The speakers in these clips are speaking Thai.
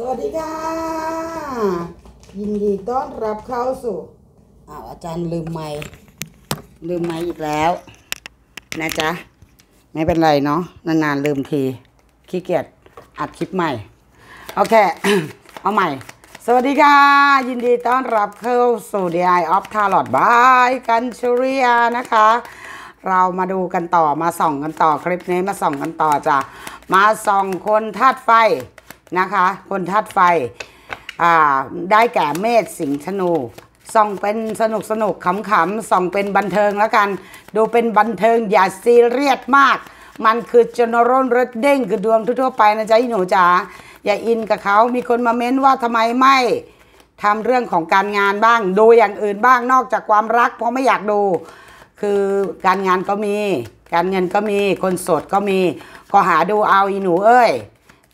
สวัสดีค่ะ ยินดีต้อนรับเข้าสู่อ้าวอาจารย์ลืมไม้ลืมไม้อีกแล้วนะจ๊ะไม่เป็นไรเนาะนานๆลืมทีขี้เกียจอัดคลิปใหม่ โอเค เอาใหม่ สวัสดีค่ะยินดีต้อนรับเข้าสู่ DI of Tarot by กันชูเรียนะคะ เรามาดูกันต่อมาส่องกันต่อคลิปนี้มาส่องกันต่อจ้ะมาส่องคนธาตุไฟนะคะ คนธาตุไฟได้แก่เมษสิงห์ธนูส่องเป็นสนุกสนุกขำๆส่องเป็นบันเทิงแล้วกัน ดูเป็นบันเทิงอย่าซีเรียสมาก มันคือจนร่นรถเด้งคือดวงทั่วๆไปนะจ๊ะหนูจ๋าอย่าอินกับเขามีคนมาเม้นว่าทำไมไม่ ทำเรื่องของการงานบ้างดูอย่างอื่นบ้างนอกจากความรัก เพราะไม่อยากดูคือการงานก็มีการเงินก็มีคนโสดก็มีก็หาดูเอาอีหนูเอ้ย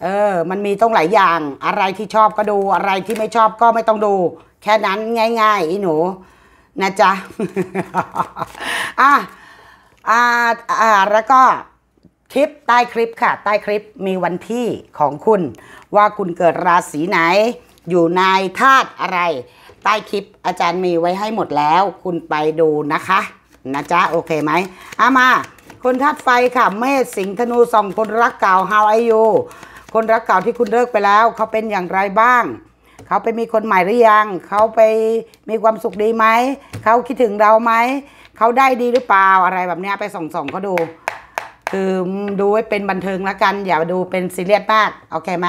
เออ มันมีต้องหลายอย่าง อะไรที่ชอบก็ดู อะไรที่ไม่ชอบก็ไม่ต้องดู แค่นั้นง่าย ๆ อีหนูนะจ๊ะ อ่ะอ่าอ่า แล้วก็คลิปใต้คลิปค่ะ ใต้คลิปมีวันที่ของคุณ ว่าคุณเกิดราศีไหน อยู่ในธาตุอะไร ใต้คลิปอาจารย์มีไว้ให้หมดแล้ว คุณไปดูนะคะนะจ๊ะโอเคไหมอ่ะมาคนธาตุไฟค่ะเมษสิงห์ธนูส่องคนรักเก่า How are you คนรักเก่าที่คุณเลิกไปแล้ว เขาเป็นอย่างไรบ้าง เขาไปมีคนใหม่ หรือยังเขาไปมีความสุขดีไหมเขาคิดถึงเราไหมเขาได้ดีหรือเปล่าอะไรแบบนี้ไปส่องๆเขาดูคือดูให้เป็นบันเทิงละกัน อย่าดูเป็นซีเรียสมากโอเคไหม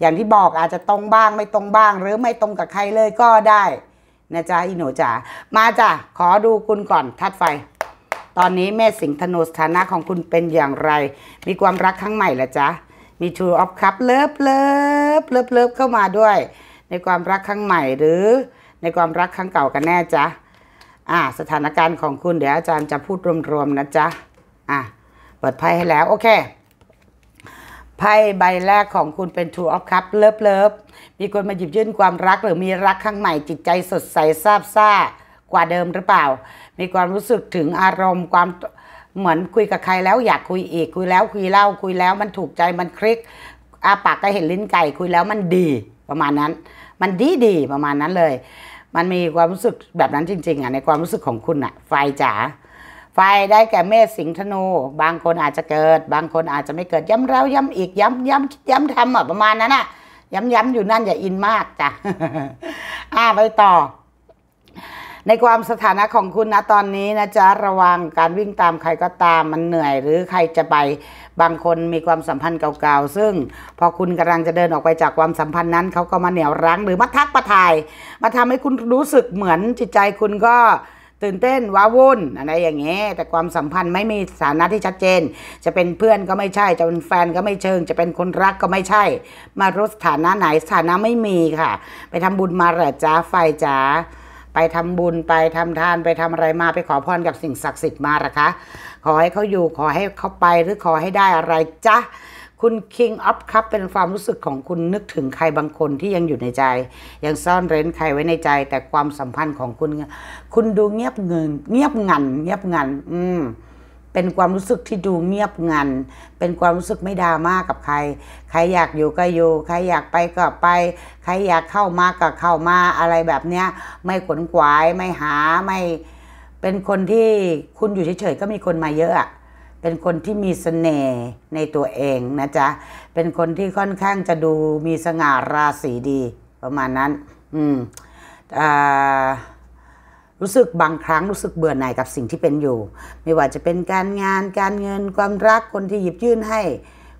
อย่างที่บอกอาจจะตรงบ้างไม่ตรงบ้าง หรือไม่ตรงกับใครเลยก็ได้นะจ๊ะอีหนูจ๋ามาจ้ะขอดูคุณก่อนทัดไฟ ตอนนี้แม่สิงห์ธนูสถานะของคุณเป็นอย่างไร มีความรักครั้งใหม่หรอจ๊ะมี t ูออฟครับเลิฟเลิฟเลิฟเลิฟเข้ามาด้วย ในความรักครั้งใหม่หรือในความรักครั้งเก่ากันแน่จ๊ะอ่าสถานการณ์ของคุณเดี๋ยวอาจารย์จะพูดรวมๆนะจ๊ะอ่าเปิดไพ่ให้แล้วโอเคไพ่ใบแรกของคุณเป็น Two of Cups เลิฟเลิฟมีคนมาหยิบยื่นความรักหรือมีรักครั้งใหม่ จิตใจสดใสซาบซ่ากว่าเดิมหรือเปล่า มีความรู้สึกถึงอารมณ์ความเหมือนคุยกับใครแล้วอยากคุยอีกคุยแล้ว คุยเล่า คุยแล้วมันถูกใจมันคลิกอาปากก็เห็นลิ้นไก่คุยแล้วมันดีประมาณนั้น มันดีดีประมาณนั้นเลย มันมีความรู้สึกแบบนั้นจริง ๆอ่ะในความรู้สึกของคุณอ่ะไฟจ๋าไฟได้แก่เมษสิงธนูบางคนอาจจะเกิดบางคนอาจจะไม่เกิดย้ำแล้วย้ำอีกย้ำย้ำย้ำทำอ่ะประมาณนั้นอ่ะ ย้ำย้ำอยู่นั่นอย่าอินมากจ้ะอ่าไปต่อในความสถานะของคุณนะตอนนี้ นะจ๊ะ ระวังการวิ่งตามใครก็ตามมันเหนื่อยหรือใครจะไปบางคนมีความสัมพันธ์เก่าๆซึ่งพอคุณกำลังจะเดินออกไปจากความสัมพันธ์นั้นเขาก็มาเหนี่ยวรั้งหรือมาทักประทายมาทำให้คุณรู้สึกเหมือนจิตใจคุณก็ตื่นเต้นว้าวุ่นอะไรอย่างเงี้ยแต่ความสัมพันธ์ไม่มีสถานะที่ชัดเจน จะเป็นเพื่อนก็ไม่ใช่จะเป็นแฟนก็ไม่เชิง จะเป็นคนรักก็ไม่ใช่ มารู้สถานะไหนสถานะไม่มีค่ะ ไปทำบุญมาเหรอจ้าไฟจ้าไปทำบุญไปทำทานไปทำอะไรมาไปขอพรกับสิ่งศักดิ์สิทธิ์มาหรอคะขอให้เขาอยู่ขอให้เขาไปหรือขอให้ได้อะไรจ้ะคุณ King of Cup เป็นความรู้สึกของคุณนึกถึงใครบางคนที่ยังอยู่ในใจ ยังซ่อนเร้นใครไว้ในใจ แต่ความสัมพันธ์ของคุณ คุณดูเงียบเงินเงียบงันเงียบงันอืมเป็นความรู้สึกที่ดูเงียบงัน เป็นความรู้สึกไม่ดราม่ากกับใคร ใครอยากอยู่ก็อยู่ ใครอยากไปก็ไป ใครอยากเข้ามาก็เข้ามา อะไรแบบเนี้ยไม่ขนขวายไม่หาไม่ เป็นคนที่คุณอยู่เฉยๆก็มีคนมาเยอะอะเป็นคนที่มีสเสน่ห์ในตัวเองนะจ๊ะ เป็นคนที่ค่อนข้างจะดูมีสง่าราศีดีประมาณนั้น อืมอ่ารู้สึกบางครั้งรู้สึกเบื่อหน่ายกับสิ่งที่เป็นอยู่ ไม่ว่าจะเป็นการงานการเงินความรักคนที่หยิบยื่นให้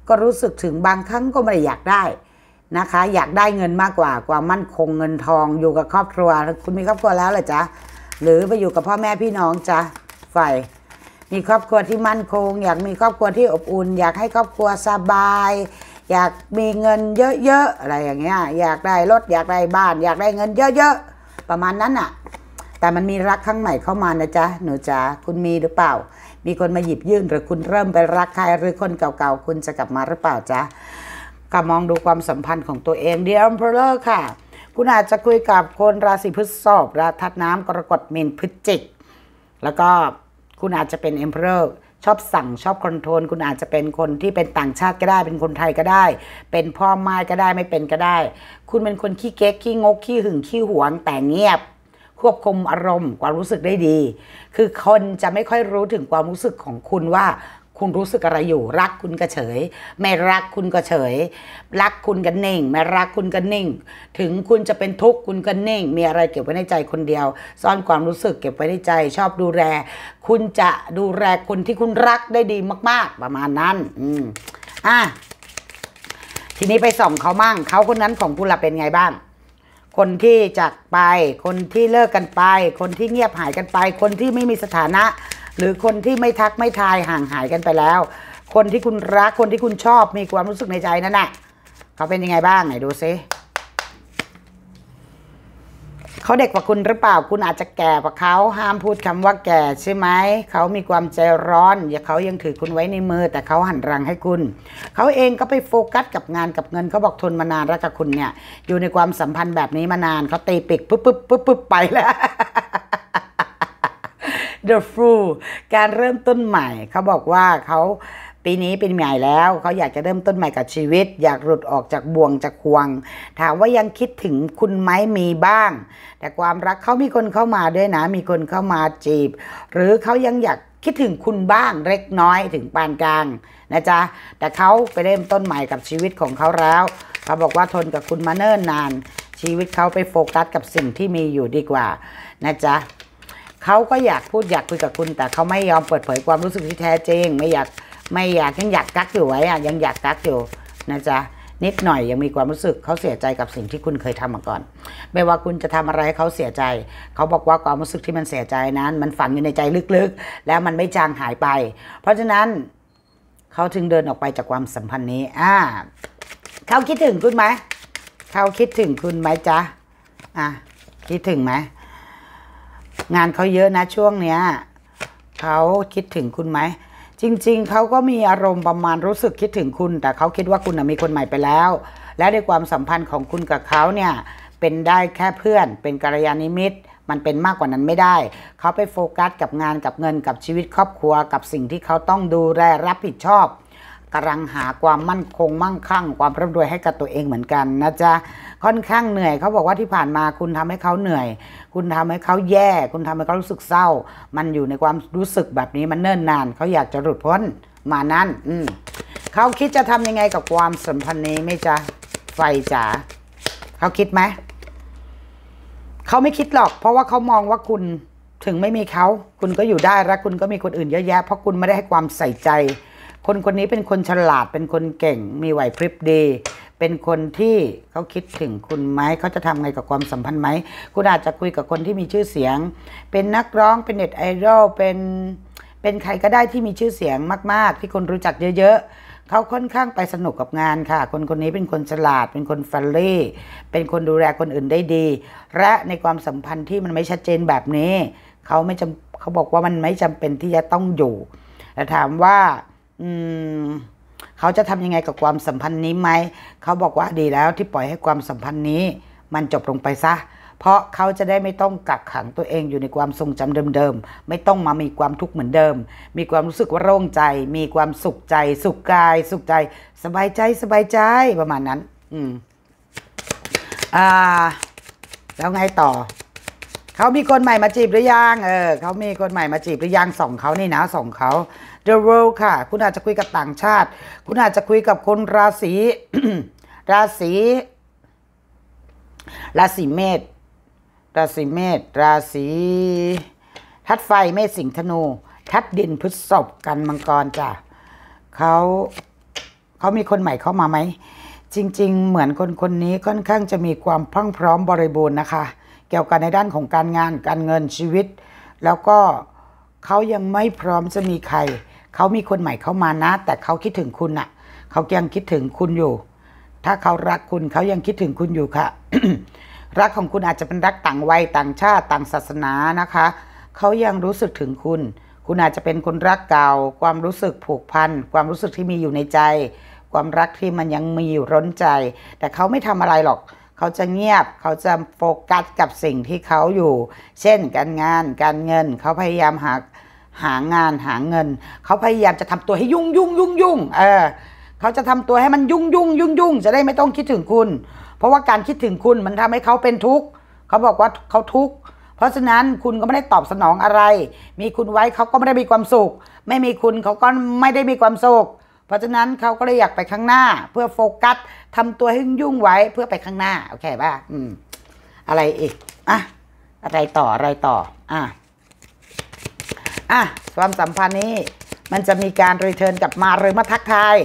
ก็รู้สึกถึงบางครั้งก็ไม่ได้อยากได้นะคะ อยากได้เงินมากกว่าความมั่นคง เงินทองอยู่กับครอบครัว คุณมีครอบครัวแล้วหรอจ๊ะหรือไปอยู่กับพ่อแม่พี่น้องจ๊ะฝ่ายมีครอบครัวที่มั่นคง อยากมีครอบครัวที่อบอุ่นอยากให้ครอบครัวสบาย อยากมีเงินเยอะๆอะไรอย่างเงี้ยอยากได้รถอยากได้บ้าน อยากได้เงินเยอะๆประมาณนั้นอ่ะแต่มันมีรักครั้งใหม่เข้ามานะจ๊ะ หนูจ๋าคุณมีหรือเปล่า มีคนมาหยิบยื่น หรือคุณเริ่มไปรักใคร หรือคนเก่าๆ คุณจะกลับมาหรือเปล่าจ๊ะกลับมองดูความสัมพันธ์ของตัวเองเดียมเพลเลอร์ค่ะ คุณอาจจะคุยกับคนราศีพฤษภราทัดน้ำกรกฎมีนพฤศจิก แล้วก็คุณอาจจะเป็นเอ็มเพลอร์ชอบสั่งชอบคอนโทรลคุณอาจจะเป็นคนที่เป็นต่างชาติก็ได้เป็นคนไทยก็ได้ เป็นพ่อแม่ก็ได้ไม่เป็นก็ได้ คุณเป็นคนขี้เก๊กขี้งกขี้หึงขี้หวง แต่เงียบควบคุมอารมณ์ความรู้สึกได้ดี คือคนจะไม่ค่อยรู้ถึงความรู้สึกของคุณว่าคุณรู้สึกอะไรอยู่ รักคุณก็เฉย ไม่รักคุณก็เฉย รักคุณก็นิ่งไม่รักคุณก็นิ่ง ถึงคุณจะเป็นทุกข์คุณก็นิ่ง มีอะไรเก็บไว้ในใจคนเดียว ซ่อนความรู้สึกเก็บไว้ในใจ ชอบดูแลคุณจะดูแลคนที่คุณรักได้ดีมาก ๆ ประมาณนั้น อืมอ่ะทีนี้ไปส่องเขามั่งเขาคนนั้นของคุณล่ะเป็นไงบ้างคนที่จากไป คนที่เลิกกันไป คนที่เงียบหายกันไป คนที่ไม่มีสถานะ หรือคนที่ไม่ทักไม่ทายห่างหายกันไปแล้ว คนที่คุณรัก คนที่คุณชอบ มีความรู้สึกในใจนั่นหละเขาเป็นยังไงบ้างไหนดูซิเขาเด็กกว่าคุณหรือเปล่า คุณอาจจะแก่กว่าเขา ห้ามพูดคำว่าแก่ใช่ไหมเขามีความใจร้อน อย่าเขายังถือคุณไว้ในมือ แต่เขาหันรังให้คุณ เขาเองก็ไปโฟกัสกับงานกับเงินเขาบอกทนมานาน แล้วกับคุณเนี่ย อยู่ในความสัมพันธ์แบบนี้มานานเขาตีปิกปุ๊บปุ๊บปุ๊บปุ๊บไปแล้ว The Fool การเริ่มต้นใหม่ เขาบอกว่าเขาปีนี้เป็นใหม่แล้วเขาอยากจะเริ่มต้นใหม่กับชีวิตอยากหลุดออกจาก บ่วงจากควงถามว่ายังคิดถึงคุณไหมมีบ้าง แต่ความรักเขามีคนเข้ามาด้วยนะมีคนเข้ามาจีบ หรือเขายังอยากคิดถึงคุณบ้างเล็กน้อยถึงปานกลางนะจ๊ะแต่เขาไปเริ่มต้นใหม่กับชีวิตของเขาแล้วเขาบอกว่าทนกับคุณมาเนิ่นนาน ชีวิตเขาไปโฟกัสกับสิ่งที่มีอยู่ดีกว่านะจ๊ะเขาก็อยากพูดอยากคุยกับคุณ แต่เขาไม่ยอมเปิดเผยความรู้สึกที่แท้จริง ไม่อยากไม่อยากยังอยากกักอยู่ไว้อะยังอยากกักอยู่นะจ๊ะนิดหน่อยยังมีความรู้สึกเขาเสียใจกับสิ่งที่คุณเคยทำมาก่อน ไม่ว่าคุณจะทำอะไรเขาเสียใจ เขาบอกว่าความรู้สึกที่มันเสียใจนั้นมันฝังอยู่ในใจลึกๆ แล้วมันไม่จางหายไป เพราะฉะนั้น เขาถึงเดินออกไปจากความสัมพันธ์นี้อ่าเขาคิดถึงคุณไหมเขาคิดถึงคุณไหมจ๊ะอ่ะคิดถึงไหม งานเขาเยอะนะช่วงเนี้ยเขาคิดถึงคุณไหมจริงๆ เขาก็มีอารมณ์ประมาณรู้สึกคิดถึงคุณ แต่เขาคิดว่าคุณมีคนใหม่ไปแล้ว และในความสัมพันธ์ของคุณกับเขาเนี่ยเป็นได้แค่เพื่อน เป็นกัลยาณมิตรมันเป็นมากกว่านั้นไม่ได้ เขาไปโฟกัสกับงาน กับเงิน กับชีวิตครอบครัว กับสิ่งที่เขาต้องดูแลรับผิดชอบกาังหาความมั่นคงมั่งคั่ง ความร่ำรวยให้กับตัวเองเหมือนกันนะจ๊ะค่อนข้างเหนื่อยเขาบอกว่าที่ผ่านมาคุณทำให้เขาเหนื่อย คุณทำให้เขาแย่ คุณทำให้เขารู้สึกเศร้า มันอยู่ในความรู้สึกแบบนี้มันเนิ่นนานเขาอยากจะหลุดพ้นมานั้นอืมเขาคิดจะทำยังไงกับความสัมพันธ์นี้ไม่จ๊ะไฟจ๋าเขาคิดไหมเขาไม่คิดหรอก เพราะว่าเขามองว่าคุณถึงไม่มีเขาคุณก็อยู่ได้และคุณก็มีคนอื่นเยอะแยะเพราะคุณไม่ได้ให้ความใส่ใจคนคนนี้เป็นคนฉลาด เป็นคนเก่ง มีไหวพริบดี เป็นคนที่เขาคิดถึงคุณไหมเขาจะทำไงกับความสัมพันธ์ไหม คุณอาจจะคุยกับคนที่มีชื่อเสียง เป็นนักร้อง เป็นเน็ตไอดอลเป็น เป็นใครก็ได้ที่มีชื่อเสียงมาก ๆ ที่คนรู้จักเยอะๆ เขาค่อนข้างไปสนุกกับงานค่ะ คนคนนี้เป็นคนฉลาด เป็นคนฟันลี่เป็นคนดูแลคนอื่นได้ดี และในความสัมพันธ์ที่มันไม่ชัดเจนแบบนี้ เขาไม่จำเขาบอกว่ามันไม่จำเป็นที่จะต้องอยู่ แต่ถามว่าืมเขาจะทำยังไงกับความสัมพันธ์นี้ไหม เขาบอกว่าดีแล้วที่ปล่อยให้ความสัมพันธ์นี้ มันจบลงไปซะ เพราะเขาจะได้ไม่ต้องกักขังตัวเองอยู่ในความทรงจำเดิมๆ ไม่ต้องมามีความทุกข์เหมือนเดิม มีความรู้สึกว่าโล่งใจ มีความสุขใจ สุขกาย สุขใจ สบายใจ สบายใจ ประมาณนั้น อืม อ่า แล้วไงต่อ เขามีคนใหม่มาจีบหรือยัง เออ เขามีคนใหม่มาจีบหรือยัง ส่องเขานี่นะ ส่องเขา the world ค่ะ คุณอาจจะคุยกับต่างชาติ คุณอาจจะคุยกับคนราศีราศีราศีเมษราศีเมษราศีทัดไฟเมษสิงห์ธนู ทัดดินพฤษภกันมังกรจ้ะเขาเขามีคนใหม่เข้ามาไหม จริง ๆ เหมือนคนคนนี้ค่อนข้างจะมีความพรั่งพร้อมบริบูรณ์นะคะ เกี่ยวกับในด้านของการงานการเงินชีวิต แล้วก็เขายังไม่พร้อมจะมีใครเขามีคนใหม่เข้ามานะ แต่เขาคิดถึงคุณอะ่ะ เขายังคิดถึงคุณอยู่ ถ้าเขารักคุณเขายังคิดถึงคุณอยู่ค่ะ รักของคุณอาจจะเป็นรักต่างวัยต่างชาติต่างศาสนานะคะ เขายังรู้สึกถึงคุณ คุณอาจจะเป็นคนรักเก่าความรู้สึกผูกพันความรู้สึกที่มีอยู่ในใจ ความรักที่มันยังมีอยู่ร้นใจ แต่เขาไม่ทำอะไรหรอก เขาจะเงียบ เขาจะโฟกัสกับสิ่งที่เขาอยู่ เช่น การงาน การเงิน เขาพยายามหาหางานหาเงิน เขาพยายามจะทำตัวให้ยุ่งยุ่งยุ่งยุ่งเออเขาจะทำตัวให้มันยุ่งยุ่งยุ่งยุ่งจะได้ไม่ต้องคิดถึงคุณ เพราะว่าการคิดถึงคุณมันทำให้เขาเป็นทุกข์เขาบอกว่าเขาทุกข์เพราะฉะนั้นคุณก็ไม่ได้ตอบสนองอะไร มีคุณไว้เขาก็ไม่ได้มีความสุข ไม่มีคุณเขาก็ไม่ได้มีความสุขเพราะฉะนั้นเขาก็เลยอยากไปข้างหน้า เพื่อโฟกัสทำตัวให้ยุ่งไว้เพื่อไปข้างหน้าโอเคป่ะอืมอะไรอีกอ่ะอะไรต่ออะไรต่อ อ่ะอ่ะความสัมพันธ์นี้ มันจะมีการรีเทิร์นกลับมาหรือมาทักทาย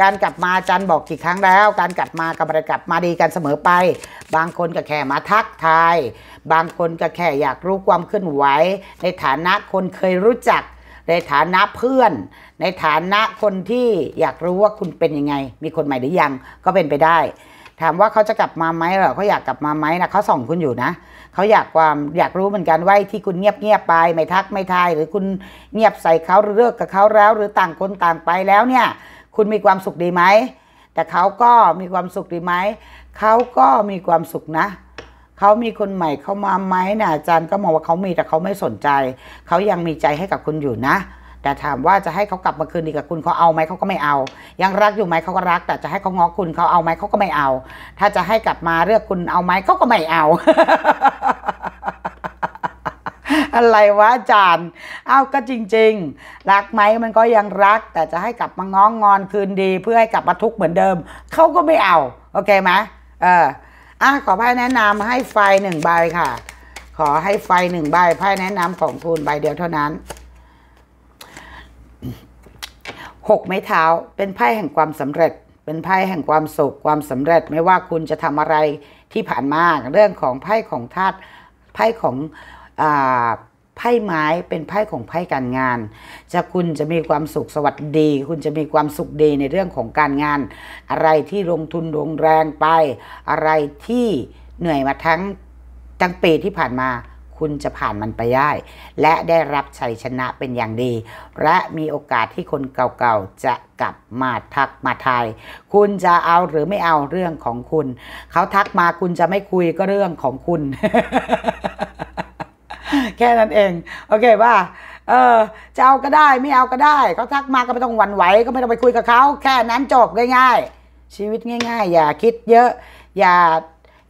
การกลับมาจันบอกกี่ครั้งแล้ว การกลับมากับอะไรกลับมาดีกันเสมอไป บางคนก็แค่มาทักทายบางคนก็แค่อยากรู้ความเคลื่อนไหวในฐานะคนเคยรู้จัก ในฐานะเพื่อน ในฐานะคนที่อยากรู้ว่าคุณเป็นยังไง มีคนใหม่หรือยังก็เป็นไปได้ถามว่าเขาจะกลับมาไหมหรอเขาอยากกลับมาไหมนะเขาส่องคุณอยู่นะเขาอยากความอยากรู้เหมือนกันว่าที่คุณเงียบเงียบไป ไม่ทักไม่ทายหรือคุณเงียบใส่เขาหรือเลิกกับเขาแล้ว หรือต่างคน ต่างไปแล้วเนี่ย คุณมีความสุขดีไหมแต่เขาก็มีความสุขดีไหมเขาก็มีความสุขนะเขามีคนใหม่เข้ามาไหมนะอาจารย์ก็มองว่าเขามีแต่เขาไม่สนใจเขายังมีใจให้กับคุณอยู่นะแต่ถามว่าจะให้เขากลับมาคืนดีกับคุณเขาเอาไหมเขาก็ไม่เอา ยังรักอยู่ไหมเขาก็รัก แต่จะให้เขาง้อคุณเขาเอาไหมเขาก็ไม่เอา ถ้าจะให้กลับมาเลือกคุณเอาไหมเขาก็ไม่เอา อะไรวะอาจารย์เอาก็จริงๆ รักไหมมันก็ยังรัก แต่จะให้กลับมาง้องงอนคืนดีเพื่อให้กลับมาทุกข์เหมือนเดิม เขาก็ไม่เอา โอเคไหมเอออ่ะขอไพ่แนะนำให้ไฟหนึ่งใบค่ะ ขอให้ไฟหนึ่งใบไพ่แนะนำของคุณใบเดียวเท่านั้น6ไม้เท้าเป็นไพ่แห่งความสำเร็จเป็นไพ่แห่งความสุขความสำเร็จ ไม่ว่าคุณจะทำอะไรที่ผ่านมาเรื่องของไพ่ของธาตุไพ่ของไพ่ไม้ เป็นไพ่ของไพ่การงาน จะคุณจะมีความสุขสวัสดี คุณจะมีความสุขดีในเรื่องของการงาน อะไรที่ลงทุนลงแรงไปอะไรที่เหนื่อยมาทั้งตั้งปีที่ผ่านมาคุณจะผ่านมันไปได้และได้รับชัยชนะเป็นอย่างดี และมีโอกาสที่คนเก่าๆ จะกลับมาทักมาทายคุณจะเอาหรือไม่เอาเรื่องของคุณ เขาทักมาคุณจะไม่คุยก็เรื่องของคุณ แค่นั้นเอง โอเคป่ะเออจะเอาก็ได้ไม่เอาก็ได้ เขาทักมาก็ไม่ต้องหวั่นไหวก็ไม่ต้องไปคุยกับเขาแค่นั้นจบง่าย ๆ ชีวิตง่าย ๆ อย่าคิดเยอะอย่า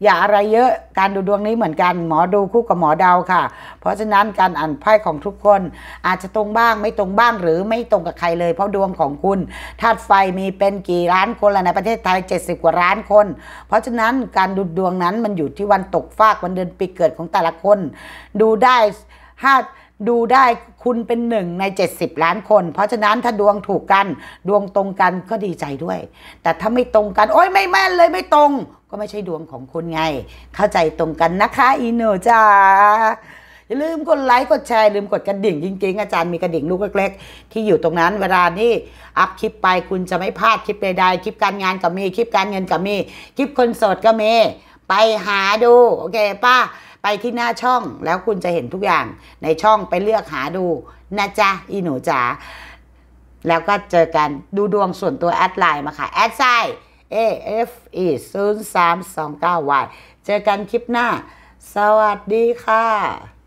อย่าอะไรเยอะ การดูดวงนี้เหมือนกันหมอดูคู่กับหมอเดาค่ะ เพราะฉะนั้นการอ่านไพ่ของทุกคน อาจจะตรงบ้างไม่ตรงบ้างหรือไม่ตรงกับใครเลยเพราะดวงของคุณธาตุไฟมีเป็นกี่ล้านคนแล้วในประเทศไทย 70 กว่าล้านคน เพราะฉะนั้นการดูดวงนั้นมันอยู่ที่วันตกฟาก วันเดือนปีเกิดของแต่ละคน ดูได้ห้าดูได้คุณเป็นหนึ่งใน 70 ล้านคน เพราะฉะนั้นถ้าดวงถูกกันดวงตรงกันก็ดีใจด้วย แต่ถ้าไม่ตรงกันโอ้ยไม่แม่นเลยไม่ตรงก็ไม่ใช่ดวงของคุณไง เข้าใจตรงกันนะคะอีโนจ้าอย่าลืมกดไลค์กดแชร์ลืมกดกระดิ่งจริงๆ อาจารย์มีกระดิ่งลูกเล็กๆที่อยู่ตรงนั้น เวลาที่อัพคลิปไปคุณจะไม่พลาดคลิปใดๆคลิปการงานก็มีคลิปการเงินก็มีคลิปคนโสดก็มีไปหาดูโอเคป้าไปที่หน้าช่องแล้วคุณจะเห็นทุกอย่างในช่องไปเลือกหาดูนะจ๊ะอีหนูจ๋าแล้วก็เจอกันดูดวงส่วนตัวแอดไลน์มาค่ะแอดไซ AFE 0 3 2 9 Y เจอกันคลิปหน้า สวัสดีค่ะ